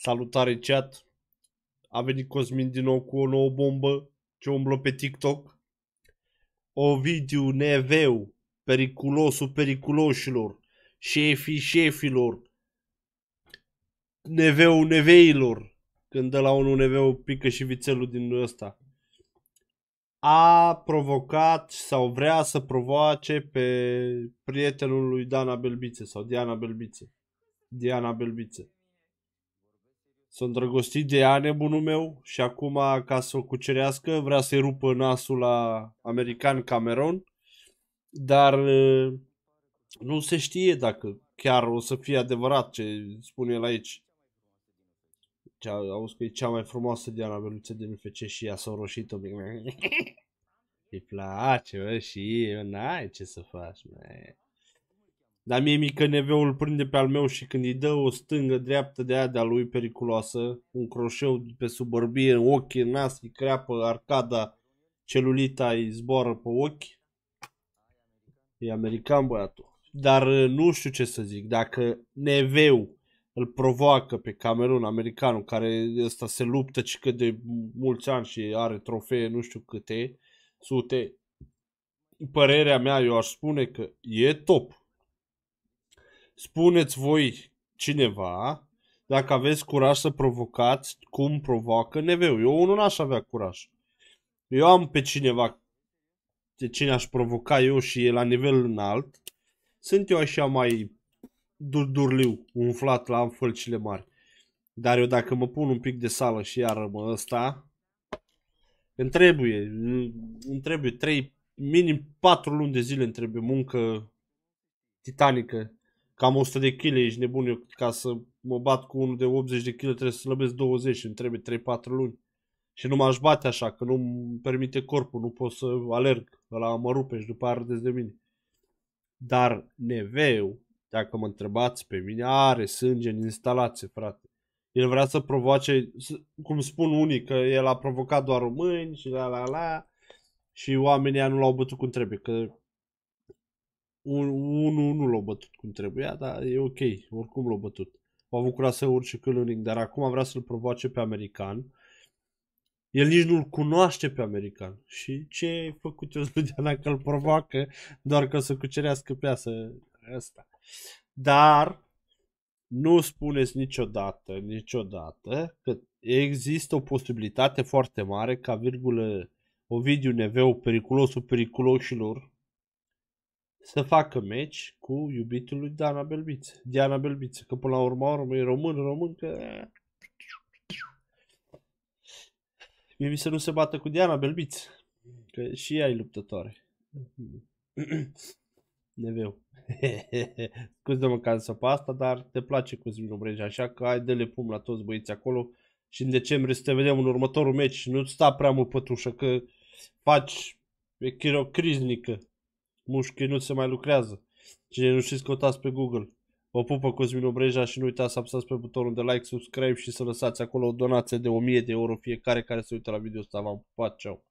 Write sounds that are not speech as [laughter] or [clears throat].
Salutare chat! A venit Cosmin din nou cu o nouă bombă ce umblă pe TikTok. Ovidiu Neveu, periculosul periculoșilor, șefii șefilor, neveu neveilor, când de la unul neveu pică și vițelul din ăsta. A provocat sau vrea să provoace pe prietenul lui Dana Belbițe sau Diana Belbițe. Diana Belbițe s-a îndrăgostit de ea nebunul meu și acum, ca să o cucerească, vrea să-i rupă nasul la american Cameron, dar uh, nu se știe dacă chiar o să fie adevărat ce spune el aici. Cea, auzi că e cea mai frumoasă Diana Beluță din UFC și ea s-a roșit o [laughs] Îi place, mă, și n-ai ce să faci, mă. Dar mie mică neveul prinde pe al meu și când îi dă o stângă dreaptă de aia de-a lui periculoasă, un croșeu pe sub în ochi, în nas, îi creapă arcada, celulita îi zboară pe ochi. E american băiatul. Dar uh, nu știu ce să zic, dacă neveu îl provoacă pe Camerun, americanul, care ăsta se luptă și cât de mulți ani și are trofee nu știu câte, sute, părerea mea, eu aș spune că e top Spuneți voi cineva dacă aveți curaj să provocați cum provoacă neveu. Eu unul n-aș avea curaj. Eu am pe cineva de cine aș provoca eu și e la nivel înalt. Sunt eu așa mai durdurliu, umflat la am fălcile mari. Dar eu dacă mă pun un pic de sală și iară mă ăsta, îmi trebuie, îmi trebuie 3, minim 4 luni de zile îmi trebuie muncă titanică cam 100 de kg, ești nebun, eu ca să mă bat cu unul de 80 de kg trebuie să slăbesc 20 și îmi trebuie 3-4 luni. Și nu m-aș bate așa, că nu-mi permite corpul, nu pot să alerg, la mă rupe și după aia de mine. Dar neveu, dacă mă întrebați pe mine, are sânge în instalație, frate. El vrea să provoace, cum spun unii, că el a provocat doar români și la la la și oamenii nu l-au bătut cum trebuie, că unul nu l-a bătut cum trebuia, dar e ok, oricum l-a bătut. M-a bucurat să urce Călânic, dar acum vrea să-l provoace pe american. El nici nu-l cunoaște pe american. Și ce ai făcut eu Sludiana că l provoacă doar ca să cucerească pe asta. Dar nu spuneți niciodată, niciodată că există o posibilitate foarte mare ca virgulă Ovidiu Neveu, periculosul periculoșilor, să facă meci cu iubitul lui Dana Belbiță. Diana Belbiță, că până la urmă, urmă e român, român, că... Mie mi se nu se bată cu Diana Belbiță, că și ea e luptătoare. [clears throat] Neveu. [laughs] Scuze-mă că am să pe asta, dar te place cu Zimino Breja, așa că ai de le pum la toți băieții acolo și în decembrie să te vedem în următorul meci. Nu sta prea mult pe că faci e chirocriznică mușchi nu se mai lucrează. Cine nu știți, căutați pe Google. Vă pupă Cosmin Obreja și nu uitați să apăsați pe butonul de like, subscribe și să lăsați acolo o donație de 1000 de euro fiecare care se uită la video ăsta. V-am pupat, ceau!